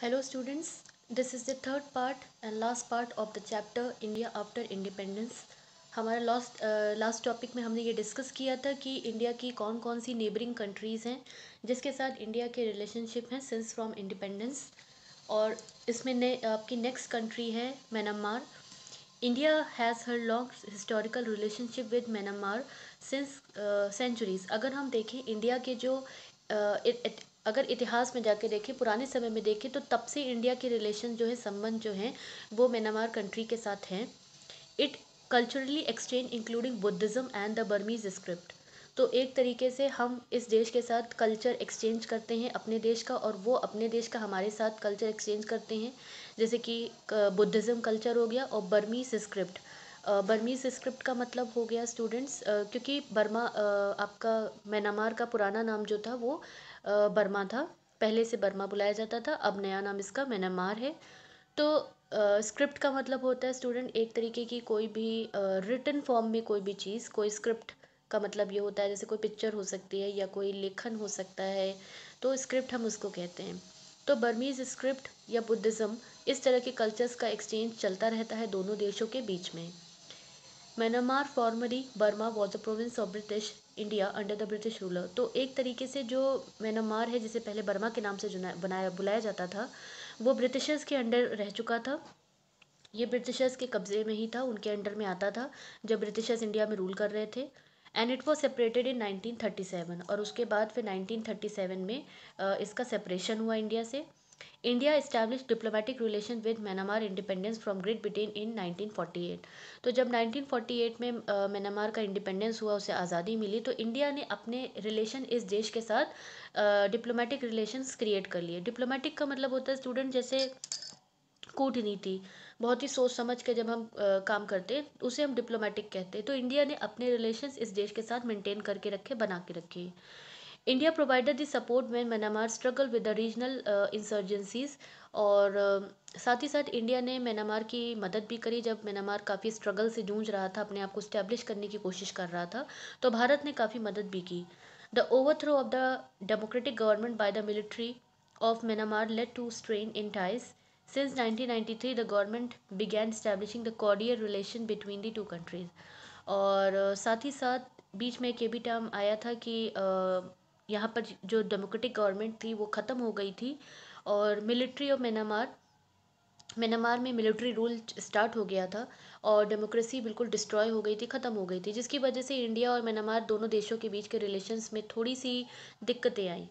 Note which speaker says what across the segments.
Speaker 1: Hello students, this is the third part and last part of the chapter India after independence. हमारा last last topic में हमने ये discuss किया था कि इंडिया की कौन कौन सी नेबरिंग कंट्रीज़ हैं जिसके साथ इंडिया के रिलेशनशिप हैं सिंस फ्रॉम इंडिपेंडेंस और इसमें ने आपकी नेक्स्ट कंट्री है Myanmar India has her long historical relationship with Myanmar since centuries अगर हम देखें इंडिया के जो uh, it, it, अगर इतिहास में जाके देखें पुराने समय में देखें तो तब से इंडिया के रिलेशन जो है संबंध जो हैं वो म्यांमार कंट्री के साथ हैं it culturally exchange including Buddhism and the Burmese script तो एक तरीके से हम इस देश के साथ कल्चर एक्सचेंज करते हैं अपने देश का और वो अपने देश का हमारे साथ कल्चर एक्सचेंज करते हैं जैसे कि बुद्धिज़्म कल्चर हो गया और बर्मीज स्क्रिप्ट बर्मीज स्क्रिप्ट का मतलब हो गया स्टूडेंट्स क्योंकि बर्मा आपका म्यांमार का पुराना नाम जो था वो बर्मा था पहले से बर्मा बुलाया जाता था अब नया नाम इसका म्यांमार है तो स्क्रिप्ट का मतलब होता है स्टूडेंट एक तरीके की कोई भी रिटर्न फॉर्म में कोई भी चीज़ कोई स्क्रिप्ट का मतलब ये होता है जैसे कोई पिक्चर हो सकती है या कोई लेखन हो सकता है तो स्क्रिप्ट हम उसको कहते हैं तो बर्मीज़ स्क्रिप्ट या बुद्धिज़्म इस तरह के कल्चर्स का एक्सचेंज चलता रहता है दोनों देशों के बीच में Myanmar formally Burma was a province of British India under the British ruler तो एक तरीके से जो म्यांमार है जिसे पहले बर्मा के नाम से बनाया बुलाया जाता था वो ब्रिटिशर्स के अंडर रह चुका था ये ब्रिटिशर्स के कब्जे में ही था उनके अंडर में आता था जब ब्रिटिशर्स इंडिया में रूल कर रहे थे and it was separated in 1937 और उसके बाद फिर 1937 में इसका सेपरेशन हुआ इंडिया से India establish diplomatic relation with Myanmar independence from Great Britain in 1948 तो जब 1948 में म्यांमार का इंडिपेंडेंस हुआ उसे आज़ादी मिली तो इंडिया ने अपने रिलेशन इस देश के साथ डिप्लोमेटिक रिलेशंस क्रिएट कर लिए डिप्लोमेटिक का मतलब होता है स्टूडेंट जैसे कूटनीति बहुत ही सोच समझ के जब हम आ, काम करते हैं उसे हम डिप्लोमेटिक कहते हैं तो इंडिया ने अपने रिलेशंस इस देश के साथ मेंटेन करके रखे बना के रखे India provided the support man Myanmar struggle with the regional insurgencies और uh, साथ ही साथ इंडिया ने म्यांमार की मदद भी करी जब म्यांमार काफ़ी स्ट्रगल से जूझ रहा था अपने आप को स्टैब्लिश करने की कोशिश कर रहा था तो भारत ने काफ़ी मदद भी की the overthrow of the democratic government by the military of Myanmar led to strain in ties since nineteen three the government began establishing the cordial relation between the two countries और uh, साथ ही साथ बीच में एक ये भी term आया था कि uh, यहाँ पर जो डेमोक्रेटिक गवर्नमेंट थी वो ख़त्म हो गई थी और मिलिट्री और म्यांमार म्यांमार में मिलिट्री रूल स्टार्ट हो गया था और डेमोक्रेसी बिल्कुल डिस्ट्रॉय हो गई थी ख़त्म हो गई थी जिसकी वजह से इंडिया और म्यांमार दोनों देशों के बीच के रिलेशंस में थोड़ी सी दिक्कतें आई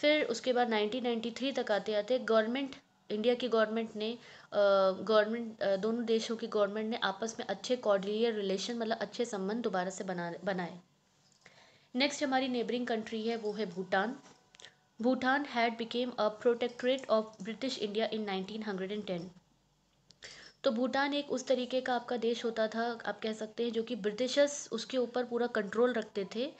Speaker 1: फिर उसके बाद 1993 तक आते आते गवर्नमेंट इंडिया की गवर्नमेंट ने गवर्नमेंट दोनों देशों की गवर्नमेंट ने आपस में अच्छे कॉर्डिलियर रिलेशन मतलब अच्छे संबंध दोबारा से बना बनाए नेक्स्ट हमारी नेबरिंग कंट्री है वो है Bhutan Bhutan had become a protectorate of British India in 1910 तो भूटान एक उस तरीके का आपका देश होता था आप कह सकते हैं जो कि ब्रिटिशर्स उसके ऊपर पूरा कंट्रोल रखते थे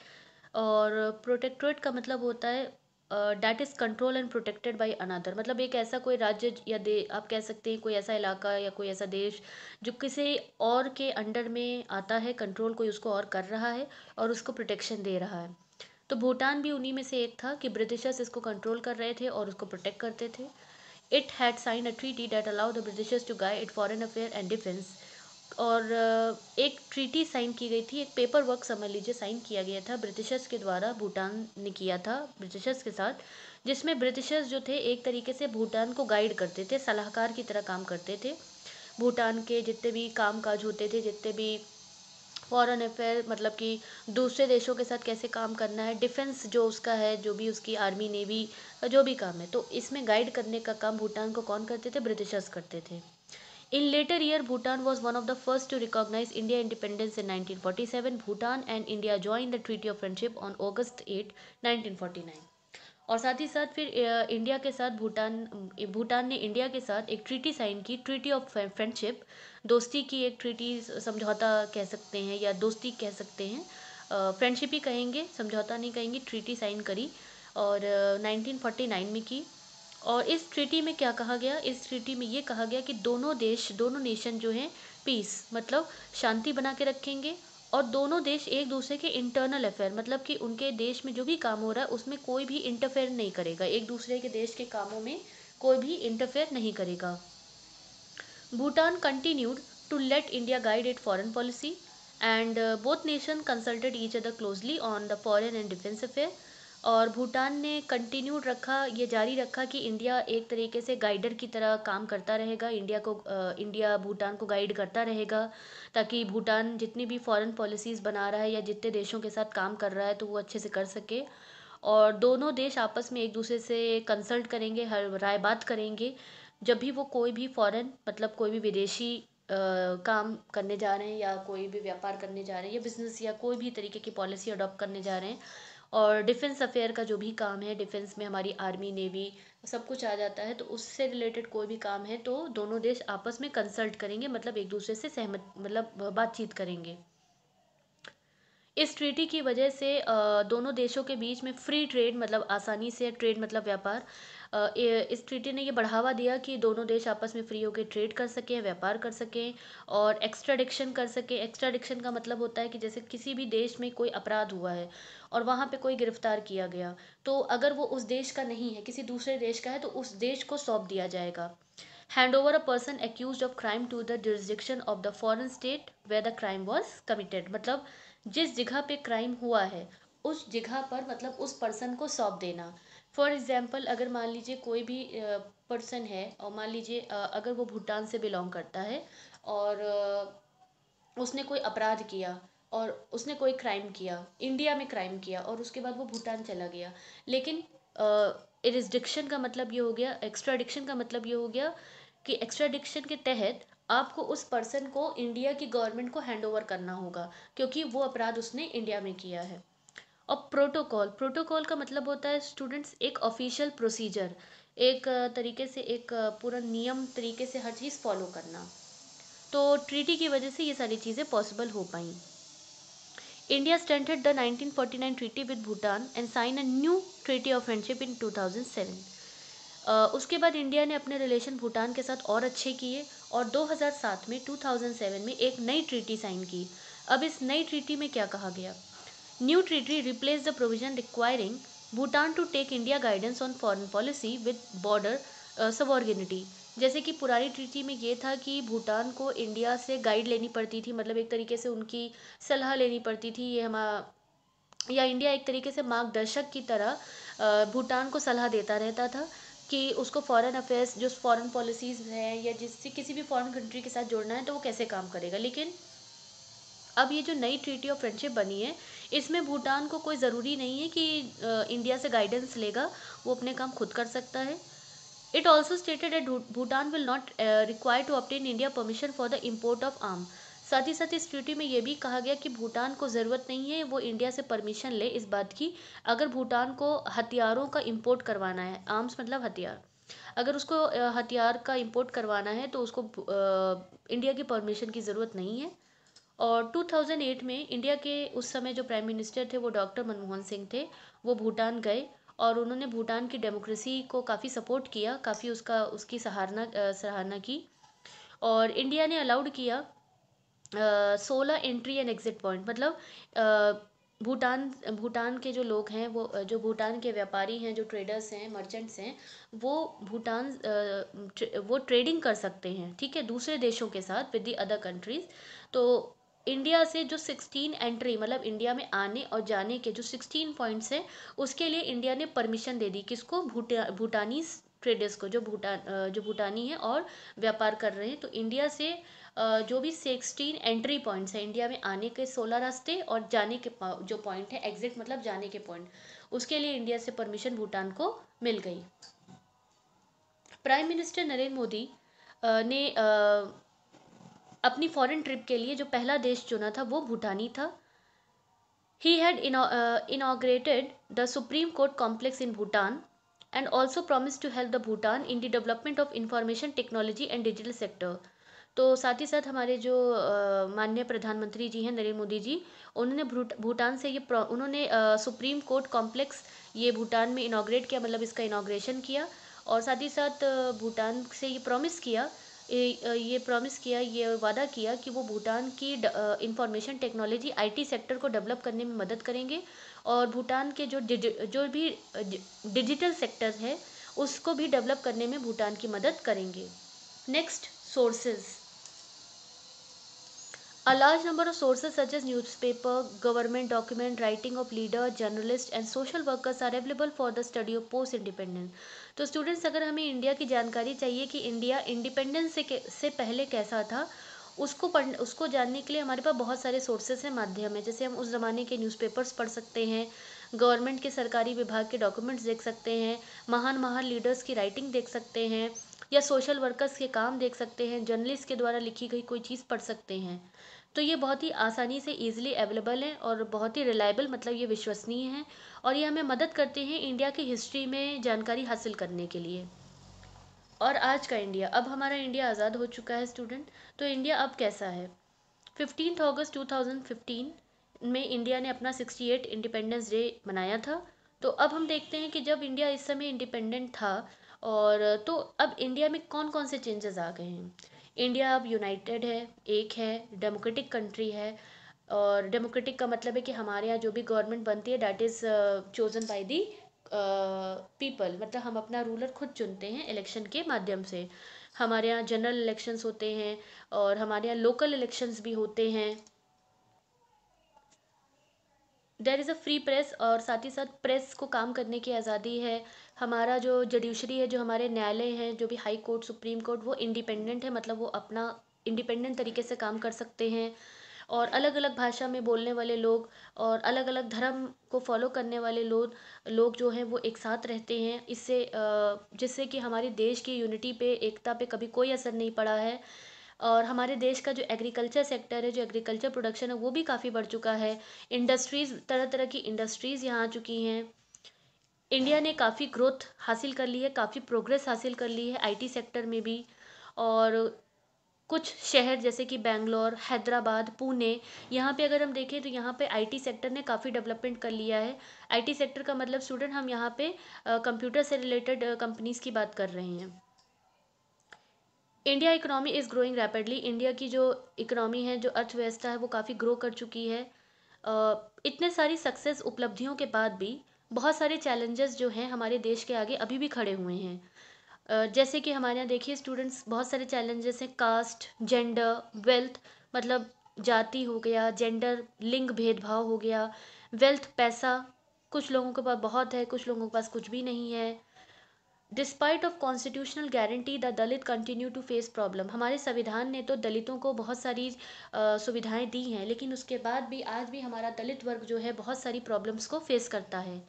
Speaker 1: और प्रोटेक्ट्रेट का मतलब होता है that is control and protected by another मतलब एक ऐसा कोई राज्य या दे आप कह सकते हैं कोई ऐसा इलाका या कोई ऐसा देश जो किसी और के अंडर में आता है कंट्रोल कोई उसको और कर रहा है और उसको प्रोटेक्शन दे रहा है तो भूटान भी उन्हीं में से एक था कि ब्रिटिशर्स इसको कंट्रोल कर रहे थे और उसको प्रोटेक्ट करते थे it had sign a treaty that allow the Britishers to guide foreign affair and defence और एक ट्रीटी साइन की गई थी एक पेपर वर्क समझ लीजिए साइन किया गया था ब्रिटिशर्स के द्वारा भूटान ने किया था ब्रिटिशर्स के साथ जिसमें ब्रिटिशर्स जो थे एक तरीके से भूटान को गाइड करते थे सलाहकार की तरह काम करते थे भूटान के जितने भी काम काज होते थे जितने भी फॉरेन अफेयर मतलब कि दूसरे देशों के साथ कैसे काम करना है डिफेंस जो उसका है जो भी उसकी आर्मी नेवी जो भी काम है तो इसमें गाइड करने का काम भूटान को कौन करते थे ब्रिटिशर्स करते थे In later year, Bhutan was one of the first to recognize India independence in 1947. Bhutan and India joined the Treaty of Friendship on August 8, 1949. और साथ ही साथ फिर इंडिया के साथ भूटान भूटान ने इंडिया के साथ एक ट्रीटी साइन की ट्रीटी ऑफ फ्रेंडशिप दोस्ती की एक ट्रीटी समझौता कह सकते हैं या दोस्ती कह सकते हैं फ्रेंडशिप ही कहेंगे समझौता नहीं कहेंगे ट्रीटी साइन करी और 1949 में की और इस ट्रीटी में क्या कहा गया इस ट्रीटी में ये कहा गया कि दोनों देश दोनों नेशन जो हैं पीस मतलब शांति बना के रखेंगे और दोनों देश एक दूसरे के इंटरनल अफेयर मतलब कि उनके देश में जो भी काम हो रहा है उसमें कोई भी इंटरफेयर नहीं करेगा एक दूसरे के देश के कामों में कोई भी इंटरफेयर नहीं करेगा Bhutan continued to let India guide it foreign policy and both nation consulted each other closely on the foreign and defence affair और भूटान ने कंटिन्यूड रखा ये जारी रखा कि इंडिया एक तरीके से गाइडर की तरह काम करता रहेगा इंडिया को इंडिया भूटान को गाइड करता रहेगा ताकि भूटान जितनी भी फॉरेन पॉलिसीज़ बना रहा है या जितने देशों के साथ काम कर रहा है तो वो अच्छे से कर सके और दोनों देश आपस में एक दूसरे से कंसल्ट करेंगे हर राय बात करेंगे जब भी वो कोई भी फॉरेन मतलब कोई भी विदेशी आ, काम करने जा रहे हैं या कोई भी व्यापार करने जा रहे हैं या बिजनेस या कोई भी तरीके की पॉलिसी अडॉप्ट करने जा रहे हैं और डिफेंस अफेयर का जो भी काम है डिफेंस में हमारी आर्मी नेवी सब कुछ आ जाता है तो उससे रिलेटेड कोई भी काम है तो दोनों देश आपस में कंसल्ट करेंगे मतलब एक दूसरे से सहमत मतलब बातचीत करेंगे इस ट्रीटी की वजह से दोनों देशों के बीच में फ्री ट्रेड मतलब आसानी से ट्रेड मतलब व्यापार इस ट्रीटी ने ये बढ़ावा दिया कि दोनों देश आपस में फ्री होकर ट्रेड कर सकें व्यापार कर सकें और एक्स्ट्राडिक्शन कर सकें एक्स्ट्राडिक्शन का मतलब होता है कि जैसे किसी भी देश में कोई अपराध हुआ है और वहाँ पे कोई गिरफ्तार किया गया तो अगर वो उस देश का नहीं है किसी दूसरे देश का है तो उस देश को सौंप दिया जाएगा hand over a person accuse of crime to the jurisdiction of the foreign state where the crime was committed मतलब जिस जगह पे क्राइम हुआ है उस जगह पर मतलब उस पर्सन को सौंप देना फॉर एग्ज़ाम्पल अगर मान लीजिए कोई भी पर्सन है और मान लीजिए अगर वो भूटान से बिलोंग करता है और उसने कोई अपराध किया और उसने कोई क्राइम किया इंडिया में क्राइम किया और उसके बाद वो भूटान चला गया लेकिन एरिस्डिक्शन का मतलब ये हो गया एक्स्ट्राडिक्शन का मतलब ये हो गया कि एक्स्ट्राडिक्शन के तहत आपको उस पर्सन को इंडिया की गवर्नमेंट को हैंड ओवर करना होगा क्योंकि वो अपराध उसने इंडिया में किया है और प्रोटोकॉल प्रोटोकॉल का मतलब होता है स्टूडेंट्स एक ऑफिशियल प्रोसीजर एक तरीके से एक पूरा नियम तरीके से हर चीज़ फॉलो करना तो ट्रीटी की वजह से ये सारी चीज़ें पॉसिबल हो पाई India standard the 1949 treaty with Bhutan and sign a new treaty of friendship in 2007 उसके बाद इंडिया ने अपने रिलेशन भूटान के साथ और अच्छे किए और 2007 में 2007 में एक नई ट्रीटी साइन की अब इस नई ट्रीटी में क्या कहा गया New treaty replaced the provision requiring Bhutan to take India guidance on foreign policy with border sovereignty जैसे कि पुरानी ट्रीटी में ये था कि भूटान को इंडिया से गाइड लेनी पड़ती थी मतलब एक तरीके से उनकी सलाह लेनी पड़ती थी ये हमारा या इंडिया एक तरीके से मार्गदर्शक की तरह भूटान को सलाह देता रहता था कि उसको फॉरेन अफेयर्स जो फॉरेन पॉलिसीज़ हैं या जिससे किसी भी फॉरेन कंट्री के साथ जोड़ना है तो वो कैसे काम करेगा लेकिन अब ये जो नई ट्रीटी ऑफ फ्रेंडशिप बनी है इसमें भूटान को कोई ज़रूरी नहीं है कि इंडिया से गाइडेंस लेगा वो अपने काम खुद कर सकता है it also stated that Bhutan will not require to obtain India permission for the import of arm साथ ही साथ इस ट्यूटी में यह भी कहा गया कि भूटान को ज़रूरत नहीं है वो इंडिया से परमिशन ले इस बात की अगर भूटान को हथियारों का इम्पोर्ट करवाना है आर्म्स मतलब हथियार अगर उसको हथियार का इम्पोर्ट करवाना है तो उसको इंडिया की परमिशन की ज़रूरत नहीं है और 2008 में इंडिया के उस समय जो प्राइम मिनिस्टर थे वो डॉक्टर मनमोहन सिंह थे वो भूटान गए और उन्होंने भूटान की डेमोक्रेसी को काफ़ी सपोर्ट किया काफ़ी उसका उसकी सहारना सराहना की और इंडिया ने अलाउड किया सोलह एंट्री एंड एग्ज़िट पॉइंट मतलब आ, भूटान भूटान के जो लोग हैं वो जो भूटान के व्यापारी हैं जो ट्रेडर्स हैं मर्चेंट्स हैं वो भूटान वो ट्रेडिंग कर सकते हैं ठीक है दूसरे देशों के साथ विद दी अदर कंट्रीज़ तो इंडिया से जो 16 एंट्री मतलब इंडिया में आने और जाने के जो 16 पॉइंट्स हैं उसके लिए इंडिया ने परमिशन दे दी किसको भूटा भूटानी ट्रेडर्स को जो भूटान जो भूटानी है और व्यापार कर रहे हैं तो इंडिया से जो भी सिक्सटीन एंट्री पॉइंट्स हैं इंडिया में आने के सोलह रास्ते और जाने के जो पॉइंट है एग्जिट मतलब जाने के पॉइंट उसके लिए इंडिया से परमिशन भूटान को मिल गई प्राइम मिनिस्टर नरेंद्र मोदी ने अपनी फॉरेन ट्रिप के लिए जो पहला देश चुना था वो भूटानी था ही had inaugurated the supreme court complex in Bhutan and also promise to help the Bhutan in the development of information technology and digital sector तो साथ ही साथ हमारे जो uh, माननीय प्रधानमंत्री जी हैं नरेंद्र मोदी जी उन्होंने भूटान से ये उन्होंने सुप्रीम कोर्ट कॉम्प्लेक्स ये भूटान में इनाग्रेट किया मतलब इसका इनाग्रेशन किया और साथ ही साथ uh, भूटान से ये प्रॉमिस किया ये प्रॉमिस किया ये वादा किया कि वो भूटान की इंफॉर्मेशन टेक्नोलॉजी आईटी सेक्टर को डेवलप करने में मदद करेंगे और भूटान के जो जो भी डिजिटल सेक्टर है उसको भी डेवलप करने में भूटान की मदद करेंगे next sources A large number of sources such as newspaper, government document, writing of leader, journalist and social workers are available for the study of post independence. तो students अगर हमें इंडिया की जानकारी चाहिए कि इंडिया इंडिपेंडेंस से से पहले कैसा था उसको पढ़ उसको जानने के लिए हमारे पास बहुत सारे सोर्सेज हैं माध्यम है जैसे हम उस ज़माने के newspapers पढ़ सकते हैं गवर्नमेंट के सरकारी विभाग के डॉक्यूमेंट्स देख सकते हैं महान महान लीडर्स की राइटिंग देख सकते हैं या सोशल वर्कर्स के काम देख सकते हैं जर्नलिस्ट के द्वारा लिखी गई कोई चीज़ पढ़ सकते हैं तो ये बहुत ही आसानी से ईजिली अवेलेबल हैं और बहुत ही रिलायबल मतलब ये विश्वसनीय हैं और ये हमें मदद करते हैं इंडिया की हिस्ट्री में जानकारी हासिल करने के लिए और आज का इंडिया अब हमारा इंडिया आज़ाद हो चुका है स्टूडेंट तो इंडिया अब कैसा है फिफ्टीन अगस्त टू में इंडिया ने अपना सिक्सटी इंडिपेंडेंस डे मनाया था तो अब हम देखते हैं कि जब इंडिया इस समय इंडिपेंडेंट था और तो अब इंडिया में कौन कौन से चेंजेस आ गए हैं इंडिया अब यूनाइटेड है एक है डेमोक्रेटिक कंट्री है और डेमोक्रेटिक का मतलब है कि हमारे यहाँ जो भी गवर्नमेंट बनती है that is chosen by the people मतलब हम अपना रूलर खुद चुनते हैं इलेक्शन के माध्यम से हमारे यहाँ जनरल इलेक्शंस होते हैं और हमारे यहाँ लोकल इलेक्शंस भी होते हैं there is a free press और साथ ही साथ प्रेस को काम करने की आज़ादी है हमारा जो जुडिशरी है जो हमारे न्यायालय हैं जो भी हाई कोर्ट सुप्रीम कोर्ट वो इंडिपेंडेंट है मतलब वो अपना इंडिपेंडेंट तरीके से काम कर सकते हैं और अलग अलग भाषा में बोलने वाले लोग और अलग अलग धर्म को फॉलो करने वाले लोग लोग जो हैं वो एक साथ रहते हैं इससे जिससे कि हमारे देश की यूनिटी पे एकता पे कभी कोई असर नहीं पड़ा है और हमारे देश का जो एग्रीकल्चर सेक्टर है जो एग्रीकल्चर प्रोडक्शन है वो भी काफ़ी बढ़ चुका है इंडस्ट्रीज़ तरह तरह की इंडस्ट्रीज़ यहाँ आ चुकी हैं इंडिया ने काफ़ी ग्रोथ हासिल कर ली है काफ़ी प्रोग्रेस हासिल कर ली है आईटी सेक्टर में भी और कुछ शहर जैसे कि बैंगलोर हैदराबाद पुणे यहाँ पे अगर हम देखें तो यहाँ पे आईटी सेक्टर ने काफ़ी डेवलपमेंट कर लिया है आईटी सेक्टर का मतलब स्टूडेंट हम यहाँ पे कंप्यूटर से रिलेटेड कंपनीज़ की बात कर रहे हैं India economy is growing rapidly India की जो इकोनॉमी है जो अर्थव्यवस्था है वो काफ़ी ग्रो कर चुकी है इतने सारी सक्सेस उपलब्धियों के बाद भी बहुत सारे चैलेंजेस जो हैं हमारे देश के आगे अभी भी खड़े हुए हैं जैसे कि हमारे यहाँ देखिए स्टूडेंट्स बहुत सारे चैलेंजेस हैं कास्ट जेंडर वेल्थ मतलब जाति हो गया जेंडर लिंग भेदभाव हो गया वेल्थ पैसा कुछ लोगों के पास बहुत है कुछ लोगों के पास कुछ भी नहीं है despite of constitutional guarantee the Dalit continue to face problem हमारे संविधान ने तो दलितों को बहुत सारी सुविधाएं दी हैं लेकिन उसके बाद भी आज भी हमारा दलित वर्ग जो है बहुत सारी प्रॉब्लम्स को फेस करता है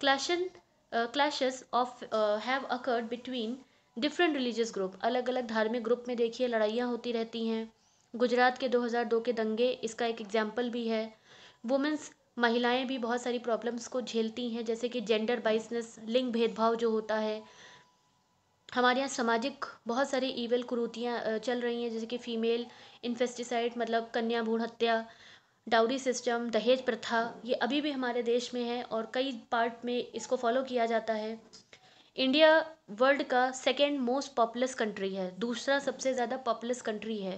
Speaker 1: clashing clashes of have occurred between different religious group अलग अलग धार्मिक ग्रुप में देखिए लड़ाइयाँ होती रहती हैं गुजरात के 2002 के दंगे इसका एक एग्जाम्पल भी है वुमेंस महिलाएं भी बहुत सारी प्रॉब्लम्स को झेलती हैं जैसे कि जेंडर बाइसनेस लिंग भेदभाव जो होता है हमारे यहाँ सामाजिक बहुत सारी ईवल कुरूतियाँ uh, चल रही हैं जैसे कि फीमेल इन्फेस्टिसाइड मतलब कन्या भ्रूण हत्या डाउरी सिस्टम दहेज प्रथा ये अभी भी हमारे देश में है और कई पार्ट में इसको फॉलो किया जाता है इंडिया वर्ल्ड का सेकेंड मोस्ट पॉपुलस कंट्री है दूसरा सबसे ज़्यादा पॉपुलस कंट्री है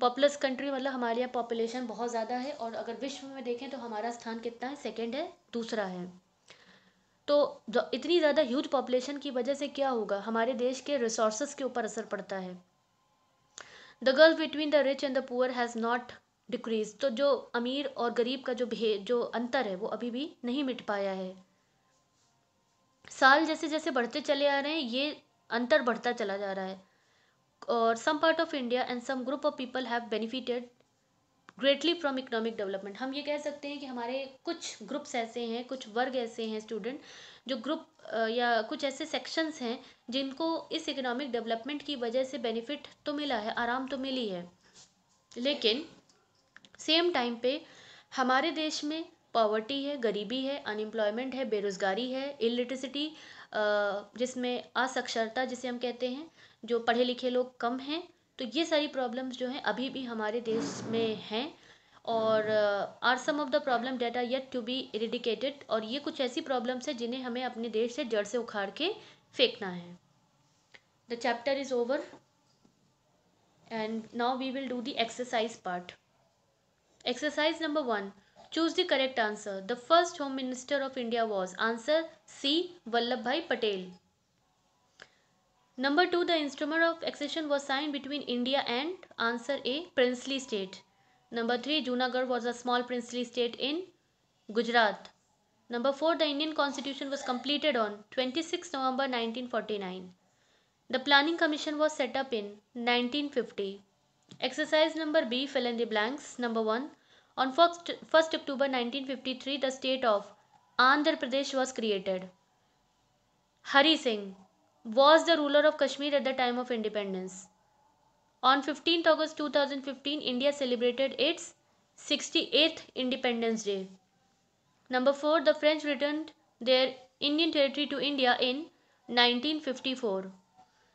Speaker 1: पॉपुलस कंट्री मतलब हमारे यहाँ पॉपुलेशन बहुत ज़्यादा है और अगर विश्व में देखें तो हमारा स्थान कितना है सेकेंड है दूसरा है तो इतनी ज़्यादा ह्यूज पॉपुलेशन की वजह से क्या होगा हमारे देश के रिसोर्स के ऊपर असर पड़ता है the gulf between the rich and the poor has not decrease तो जो अमीर और गरीब का जो भेद जो अंतर है वो अभी भी नहीं मिट पाया है साल जैसे जैसे बढ़ते चले आ रहे हैं ये अंतर बढ़ता चला जा रहा है और some part of India and some group of people have benefited greatly from economic development हम ये कह सकते हैं कि हमारे कुछ ग्रुप्स ऐसे हैं कुछ वर्ग ऐसे हैं स्टूडेंट जो ग्रुप या कुछ ऐसे सेक्शंस हैं जिनको इस इकोनॉमिक डेवलपमेंट की वजह से बेनिफिट तो मिला है आराम तो मिली है लेकिन सेम टाइम पे हमारे देश में पॉवर्टी है गरीबी है अनएम्प्लॉयमेंट है बेरोज़गारी है इलिट्रिसिटी जिसमें असक्षरता जिसे हम कहते हैं जो पढ़े लिखे लोग कम हैं तो ये सारी प्रॉब्लम्स जो हैं अभी भी हमारे देश में हैं और are some of the problem that are yet to be eradicated और ये कुछ ऐसी प्रॉब्लम्स हैं जिन्हें हमें अपने देश से जड़ से उखाड़ के फेंकना है the chapter is over and now we will do the exercise part Exercise number 1. Choose the correct answer. The first Home Minister of India was answer C. Vallabhbhai Patel. Number 2. The instrument of accession was signed between India and answer A. Princely State. Number 3. Junagarh was a small princely state in Gujarat. Number 4. The Indian constitution was completed on 26 November 1949. The Planning Commission was set up in 1950. Exercise number B, fill in the blanks. Number 1. On 1st, 1st October 1953, the state of Andhra Pradesh was created. Hari Singh was the ruler of Kashmir at the time of independence. On 15th August 2015, India celebrated its 68th Independence Day. Number 4. The French returned their Indian territory to India in 1954.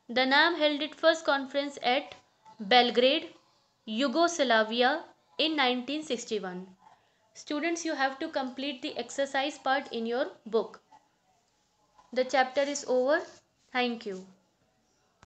Speaker 1: The NAM held its first conference at Belgrade, Yugoslavia in 1961. Students, you have to complete the exercise part in your book. The chapter is over. Thank you.